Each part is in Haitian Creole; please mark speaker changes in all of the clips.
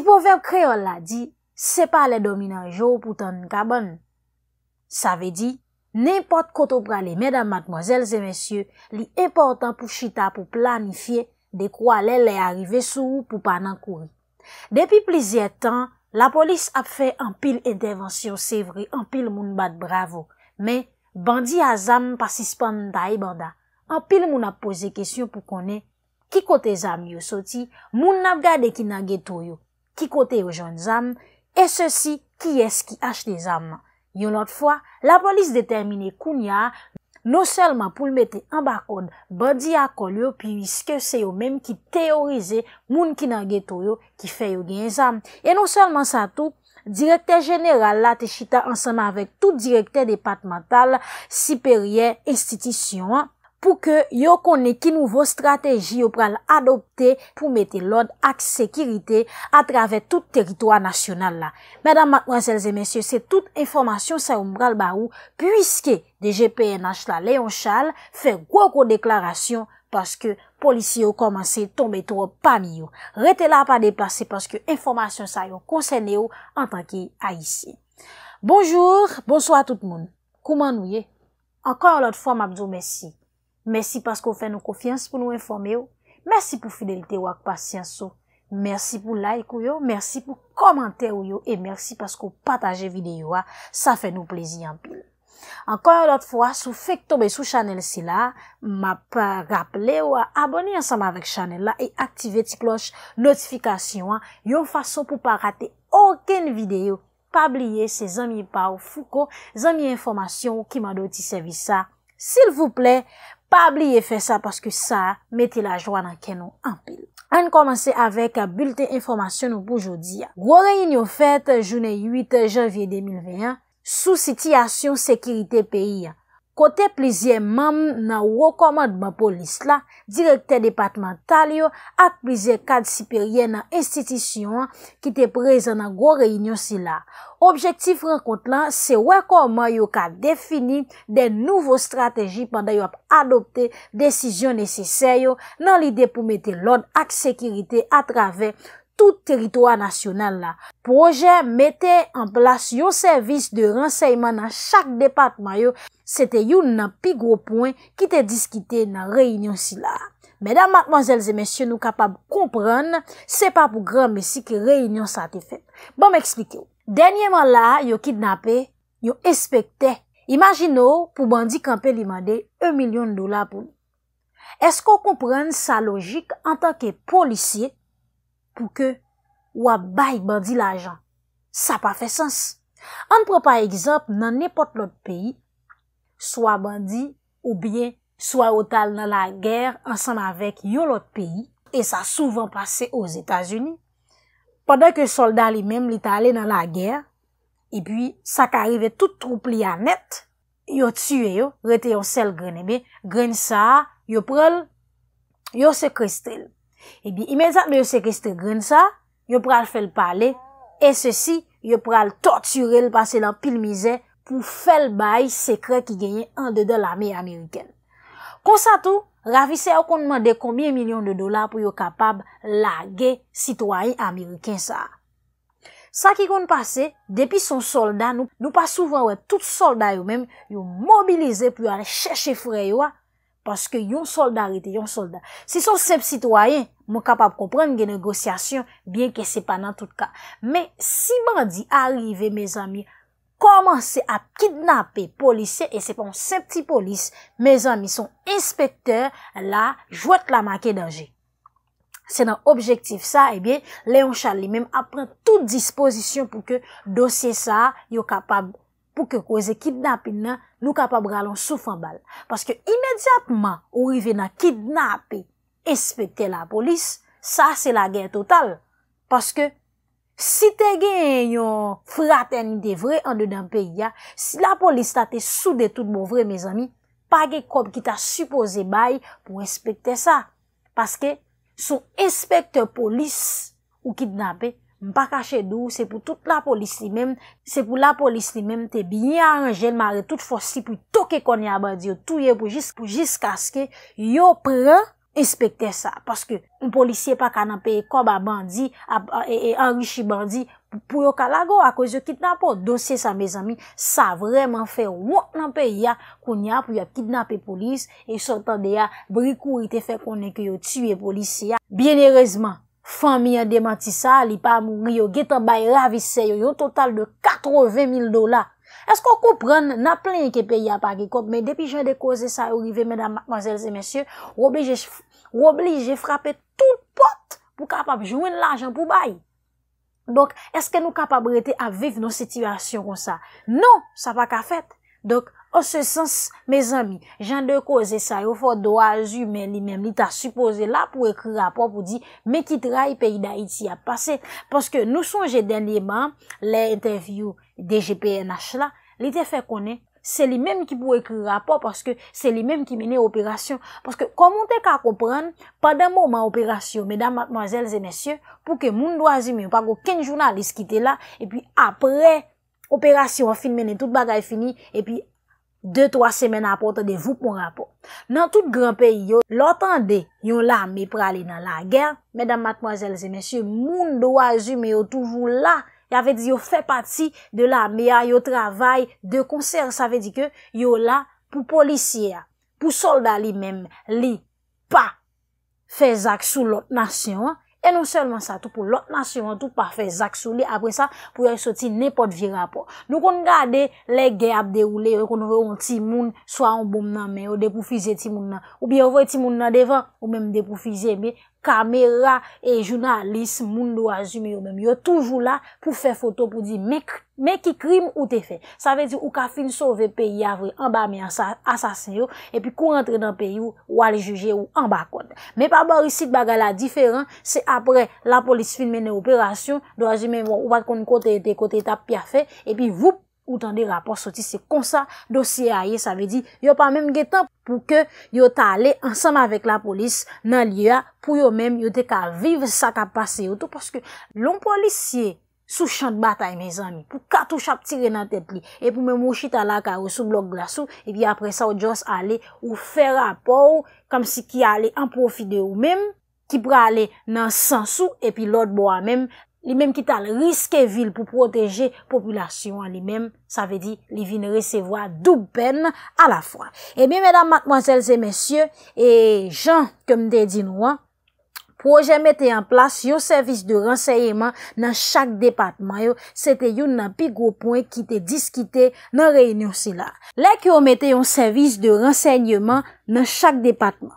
Speaker 1: Ipover kreol la di, se pa le dominan jo pou tan nkabon. Sa ve di, ne pot koto prale medan madmozel ze mesye, li e portan pou chita pou planifiye de kwa le le arrive sou pou panan koun. Depi plizye tan, la polis ap fe an pil intervensyon sevri, an pil moun bat bravo. Me, bandi a zam pasispan nta ibanda, an pil moun ap pose kesyon pou kone, ki kote zam yo soti, moun nap gade ki nage toyo. ki kote yo joun zam, e se si ki es ki achte zam. Yon not fwa, la polis detemine koun ya, non selman pou l mette an bakon, badi akol yo, pi wiske se yo menm ki teorize, moun ki nan geto yo, ki fe yo gen zam. E non selman sa tout, direktè genèral la te chita ansama avèk tout direktè departemental, siperyen, institisyon, pou ke yo konne ki nouvo strategi yo pral adopte pou mette lòd aks sekiritè a travè tout teritwa nasyonal la. Mèdam, mèdèm, mwazèlzè, mèsyè, se tout informasyon sa yon mbral barou, pwiske de GPNH la leyon chal fè gwo gwo deklarasyon paske polisyon yon komanse tombe tro pami yon. Rète la pa deplase paske informasyon sa yon konsenye yon an tanke a yisi. Bonjou, bonsoy a tout moun. Kouman nou ye? Ankon lòt fò mabzou mèsyè. Mersi paskou fè nou kofyans pou nou informe yo. Mersi pou fidelite yo ak pasyans yo. Mersi pou like yo. Mersi pou komante yo. E mersi paskou pataje videyo yo. Sa fè nou plezi an tout. Ankon yo dot fwa, sou fèk tobe sou chanel si la. Ma pa raple yo. Aboni ansama avèk chanel la. E aktive ti plosh notifikasyon yo. Yo fason pou pa rate oken videyo. Pa bliye se zanmi pa ou fouko. Zanmi informasyon ou ki ma do ti sevi sa. Sil vou ple. Pa bliye fè sa paske sa mette la jwa nan ken nou anpil. An komanse avèk bulte informasyon nou pou jodi. Gwore yin yo fèt jounè 8 janvye 2021 sou sitiyasyon sekiritè peyi ya. Kote plizye mam nan wakoman dman polis la, direkter departemental yo at plizye kad siperyen nan institisyon ki te prezen nan gwo reynyon si la. Objektif rekont lan se wakoman yo ka defini den nouvo strategi pandan yo ap adopte desisyon nesiseyo nan lide pou mete lond ak sekirite atrave yo. tout teritoa nasyonal la. Proje mette bon, en plas yon servis de renseyman nan chak depat mayo, sete yon nan pi gro poen ki te diskite nan reynyon si la. Medan matmanzelze mesye nou kapab kompran, se pa pou gran mesye ki reynyon sa te fet. Bon m eksplike. Denye man la, yo kidnapè, yo espekte. Imagino pou bandi kampe li mandè e milyon dola pou. Esko kompran sa logik an tanke polisye pou ke wap bay bandi la jan. Sa pa fe sens. An pou pa egzop nan nepot lot peyi, swa bandi ou bien swa otal nan la ger ansan avek yo lot peyi, e sa souvan pase os Etasuni, padan ke solda li menm li tale nan la ger, e pi sa ka arrive tout troupli anet, yo tsu yo, rete yo sel gren ebe, gren sa, yo prel, yo se kristel. Ebi imedzat be yo sekreste gren sa, yo pral fel pale, e se si yo pral torturel pase la pil mize pou fel bay sekre ki genye an de do la miye Ameriken. Konsa tou, Rafi se yo kon mande kombiye milyon de dola pou yo kapab lage sitwany Ameriken sa. Sa ki kon pase, depi son solda nou pa souvan wè tout solda yo mèm yo mobilize pou yo arre chèche freyo wè Paske yon soldarite, yon soldar. Se son sep sitwayen, mwen kapap komprenn gen negosyasyon, bien ke se pa nan tout ka. Men, si mandi arrive, me zami, komanse ap kidnape polise, e se pon sep ti polise, me zami son inspekteur la, jwet la maken danje. Se nan objektif sa, e bien, Leon Charlie menm ap pren tout dispozisyon pou ke dosye sa yon kapap komprenn. pou ke kweze kidnapin nan, nou kapap bralon sou fanbal. Paske imediatman ou rive nan kidnapin, espekte la polis, sa se la gen total. Paske si te gen yon fraternite vre an de dan pe yia, si la polis ta te soude tout bon vre, me zami, pa ge kom ki ta suppose bay pou espekte sa. Paske sou espekte polis ou kidnapin, Mpa kache dou, se pou tout la polis li menm, se pou la polis li menm, te binyan anjen ma re tout fosli pou toke konya bandi yo touye pou jis kaske, yo pran inspekte sa, paske un polisye pa kananpe e koba bandi, e anri chi bandi pou yo kalago a kouz yo kitna po. Donse sa me zami, sa vreman fe wak nanpe ya konya pou yo kitnape polis, e sotan de ya bri kouri te fe konen ke yo tue polis ya. Bien erezman. Fan mi a demanti sa, li pa moun riyo, getan bay raviseyo, yon total de 80.000 dola. Eske nou kapabrete a viv nou situasyon kon sa? Non, sa pa ka fet. O se sens, me zami, jan de ko ze sayo fo do a zume li mem li ta suppose la pou ekri rapor pou di me kit rayi peyi da iti a pase. Paske nou sonje den li man, le interview de GPNH la, li te fe kone, se li mem ki pou ekri rapor paske se li mem ki mene operasyon. Paske komon te ka kompran, padan mou man operasyon, medan matmazel ze mesye, pou ke moun do a zume yo pago ken jounalist ki te la, e pi apre operasyon, fin mene tout bagay fini, e pi... 2-3 semen apote de voup moun rapo. Nan tout gran peyi yo, l'otande, yon la me prale nan la ger. Medan matmoazelze, monsye, moun do azi me yo toujou la. Yave di yo fe pati de la me a yo travay de konser. Sa ve di ke, yo la pou polisye, pou solda li mem, li pa fe zak sou lot nasyon an. E nou selman sa tou pou lot nasyon, tou pa fe zak sou li, apre sa pou yoy soti ne pot vira po. Nou kon gade le gey ap de oule, yoy kon wè yon timoun, swa yon boum nan me, yoy de pou fize timoun nan. Ou bi yon wè timoun nan devan, yoy mèm de pou fize me. kamera e jounalism moun doazime yo menm yo toujou la pou fe foto pou di meki krim ou te fe. Sa ve di ou ka fin sove peyi avre an ba mi asasen yo, e pi kou rentre dan peyi ou wale juje ou an ba konde. Me pa borisit bagala diferan, se apre la polis fin mene operasyon, doazime mwen bon, ou bat konde kote ete kote eta pya fe, e pi vup, ou tande rapor soti se konsa dosye aye, sa ve di yo pa menm ge tanp. pou ke yo ta ale ansanm avek la polis nan liya pou yo menm yo te ka vive sa ka pase yo tou. Paske lon polisye sou chan batay menz anmi pou katou chap tire nan tet li. E pou menm ou chita la karou sou blok glasou. E pi apre sa ou just ale ou fe rapor ou kam si ki ale an profide ou menm. Ki pou ale nan sansou e pi lot bo a menm. Li menm ki tal riske vil pou proteje populasyon. Li menm, sa ve di, li vin resevo a dub pen a la fwa. E mi, medan matmozèlze, mèsyè, e jan, kèm de din wè, proje mette yon plas, yon servis de renseyèman nan chak depatman yo, se te yon nan pi gwo pwen ki te diskite nan reynyon si la. Lè ki yo mette yon servis de renseyèman nan chak depatman.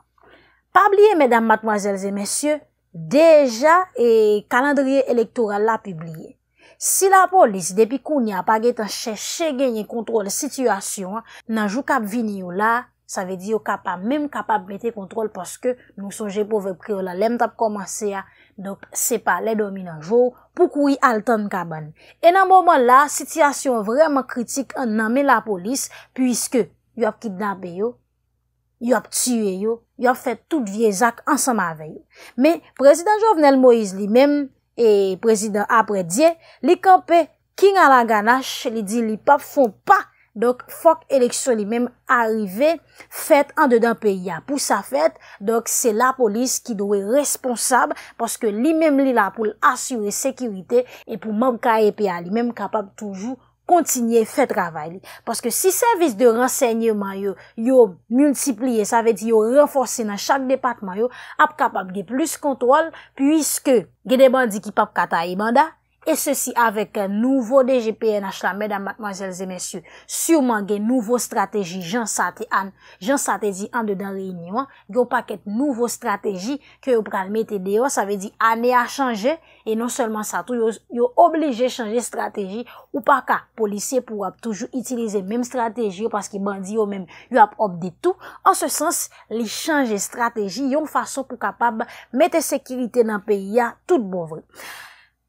Speaker 1: Pabliye, medan matmozèlze, mèsyè, deja e kalandriye elektoral la pibliye. Si la polis depi koun ya apage tan chè chè genye kontrol situasyon, nanjou kap vini yo la, sa ve di yo kap ap mèm kap ap mette kontrol paske nou sonje pove priyo la, lem tap komanse ya, nop se pa le domi nanjou, poukou yi altan kaban. E nan mouman la, situasyon vreman kritik nanmè la polis, pwiske yo ap ki dnape yo, yo ap tsyye yo, yo ap fèt tout viezak ansan ma vey. Me, prezident Jovenel Moïse li mem, e prezident apre diye, li kampe king ala ganache, li di li pap fon pa, dok fòk eleksyon li mem arive, fèt an dedan pe ya. Pou sa fèt, dok se la polis ki do e responsab, paske li mem li la pou l'asyure sekirite, e pou mankaye pe a li mem kapab toujou kontinye, fè travay li. Paske si servis de rensegnman yo yo multiplye, sa ve di yo renforsen nan chak depatman yo, ap kapap ge plus kontwal, pwiske ge deman di ki pap kata e manda, E se si avèk nouvo de GPNH non la, mèdamat manjèl zè mèsyou, sou man gen nouvo strategi, jan satè di an, jan satè di an de dan reyni wan, yo pa ket nouvo strategi, ke yo pralmè te deyo, sa ve di anè a chanje, e non selman sa tou, yo oblèje chanje strategi, ou pa ka, polisè pou ap toujou itilize mèm strategi, yo paski bandi yo mèm, yo ap obdè tou, an se sens, li chanje strategi, yon fason pou kapab mètè sekirite nan peyi ya, tout bovè.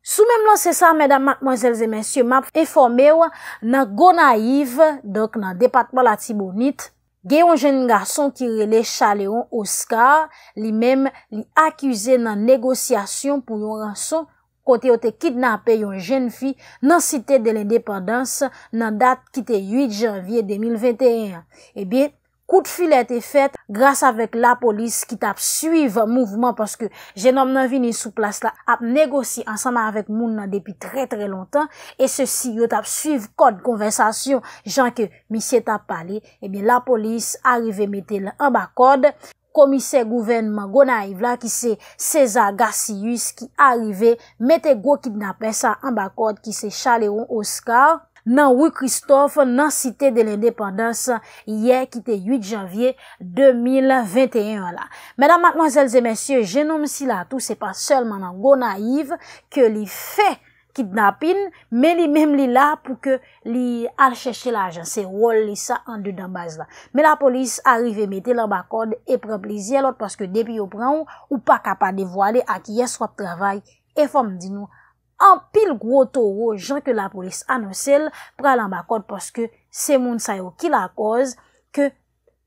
Speaker 1: Sou mèm lò se sa, mèdam, mòzèlzè, mèsyò, mèp, eforme wò, nan go naiv, dòk nan depatman la tibounit, gen yon jèn garçon ki rele chale yon Oscar, li mèm li akuse nan negosyasyon pou yon garçon kote yote kidnapè yon jèn fi nan site de l'independens nan dat ki te 8 janvye 2021. Ebyè. Kout filet e fet grasa vek la polis ki tap suiv mouvman paske jenom nan vini sou plas la ap negosi ansama avek moun nan depi tre tre lontan e se si yo tap suiv kod konversasyon jan ke misye tap pale e eh bie la polis arive mette la an bak kod komise gouvenman gona ive la ki se Cesar Garcius ki arive mette go kidnap esa an bak kod ki se Chaleon Oscar nan Ou Christophe nan Cité de l'indépendance yè ki te 8 janvier 2021 la. Mèdam, mademoiselles et messieurs, je nomme si la tou, se pa selman nan go naïve ke li fè kidnapine, men li mèm li la pou ke li al chèche l'agent. Se rolle li sa an de danbaz la. Mè la polis arrive mette l'an bakode e preplezi alot paske depi yo pran ou ou pa kapa devoale ak yè swap travay e fòm di nou anbaz. An pil gro toro jan ke la polis anosel, pral an bakon paske se moun sayo ki la koz, ke...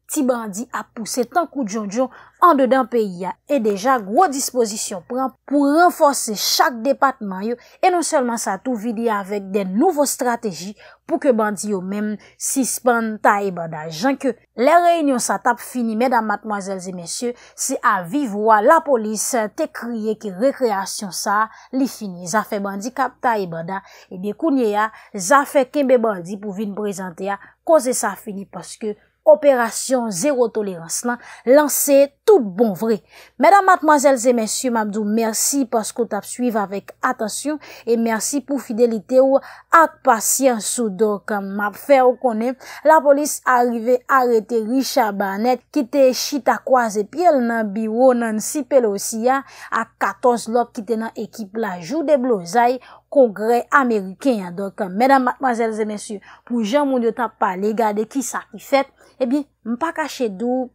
Speaker 1: Ti bandi ap pouse tankou djon djon an de dan peyi ya e deja gro disposition pran pou renfose chak depatman yo e non selman sa tou vide avek de nouvo strategi pou ke bandi yo men sispande ta e bada. Janke, le reynyon sa tap fini medan matmazelze mesye se avivwa la polis te kriye ki rekreasyon sa li fini. Za fe bandi kap ta e bada e de kounye ya za fe kembe bandi pou vin prezante ya koze sa fini paske Operasyon Zero Tolerance lan, lansè tout bon vre. Mèdam matmazèl zè mèsyou mabdou, mèsyi paskout ap suyv avèk atasyou e mèsyi pou fidelite ou ak pasyen sou do kam ap fè ou konè. La polis arive arete Richard Barnett kite Chitakwa zè pièl nan biwo nan sipe lo siya ak katons lop kite nan ekip la Jou de Blozayi kongre Ameriken yadokan. Mèdam matmazèl zè mèsyou, pou jan moun yotan pale gade ki sa pi fèt, e bi, m pa kache doub,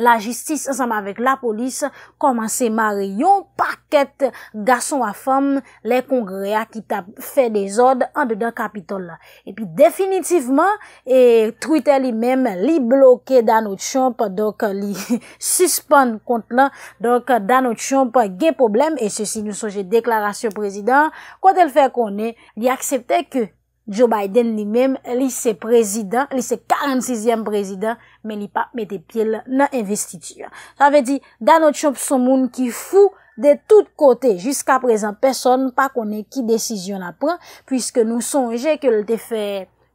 Speaker 1: la jistis ansanm avek la polis, koman se mare yon paket gason a fem, le kongrea ki ta fe dezod an de den kapitol la. E pi definitivman, e truite li men li bloke danot chomp, donk li suspon kont la, donk danot chomp gen problem, e se si nou soje deklarasyon prezident, kwen tel fe konen, li aksepte ke... Joe Biden li mèm li se prezidant, li se 46èm prezidant, men li pa mette piel nan investitur. Sa ve di, Dano Chopsomoun ki fou de tout kote, jiska prezant, person pa konen ki desisyon apren, pwiske nou sonje ke l te fe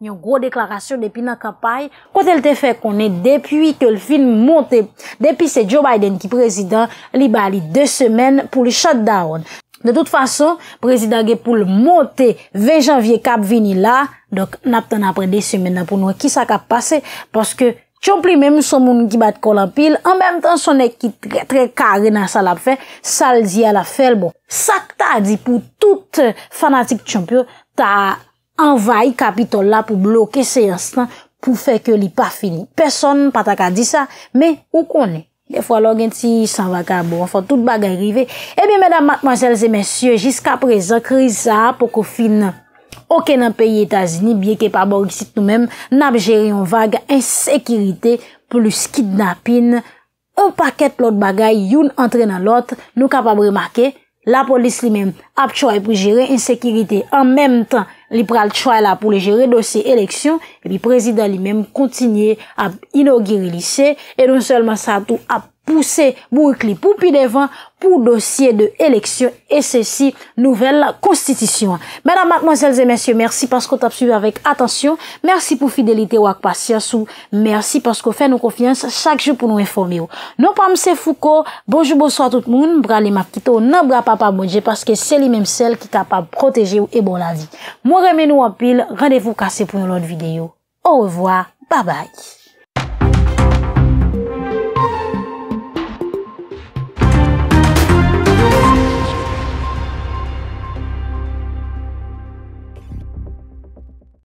Speaker 1: nyon gro deklarasyon depi nan kapay, kote l te fe konen depi ke l film monte. Depi se Joe Biden ki prezidant, li bali 2 semen pou li shot down. De tout fason, prezidage pou l motè, 20 janvye kap vini la, dok nap tan apre dey semen nan pou noue ki sa kap pase, paske tchomp li menm sou moun ki bat kolan pil, an menm tan sou nek ki tre kare nan sal ap fe, sal zi al ap fel bon. Sak ta di pou tout fanatik tchomp yo, ta envay kapitol la pou bloke se yans tan, pou fe ke li pa fini. Person pata ka di sa, me ou konen. De fwa lò gen ti san waka, bon, fwa tout bagay rive. E bi, mèdam, matmazèlzè, mèsyè, jiska prezè, kriz sa ha pou kou fin. Okè nan peyi Etazini, bie ke pa borgisit nou mèm, nab jere yon vaga, ensekiritè, plus kidnapin, ou pakèt lòt bagay, youn antre nan lòt, nou kapab remake. La polis li mèm ap choy pou jere ensekiritè, an mèm tan. Li pral chwa la pou li jere dosye eleksyon, e bi prezident li menm kontinye ap inogiri lise e non selman sa tou ap pou se mou kli pou pi devan pou dosye de eleksyon e se si nouvel konstitisyon. Mèdam, matman, zèl, zèm, mèsyon, mèrsi paskou tap suvi avèk atansyon, mèrsi pou fidelite wak pasyansou, mèrsi paskou fè nou konfians, chakjou pou nou informe yo. Nou pam se fouko, bonjou, bonsoit tout moun, mbra li mapkito, nan mbra pa pa bonje, paske se li mèm sel ki kapab proteje yo e bon la di. Mwen remen nou apil, radevou kase pou nou lot videyo. Ou revoi, babay.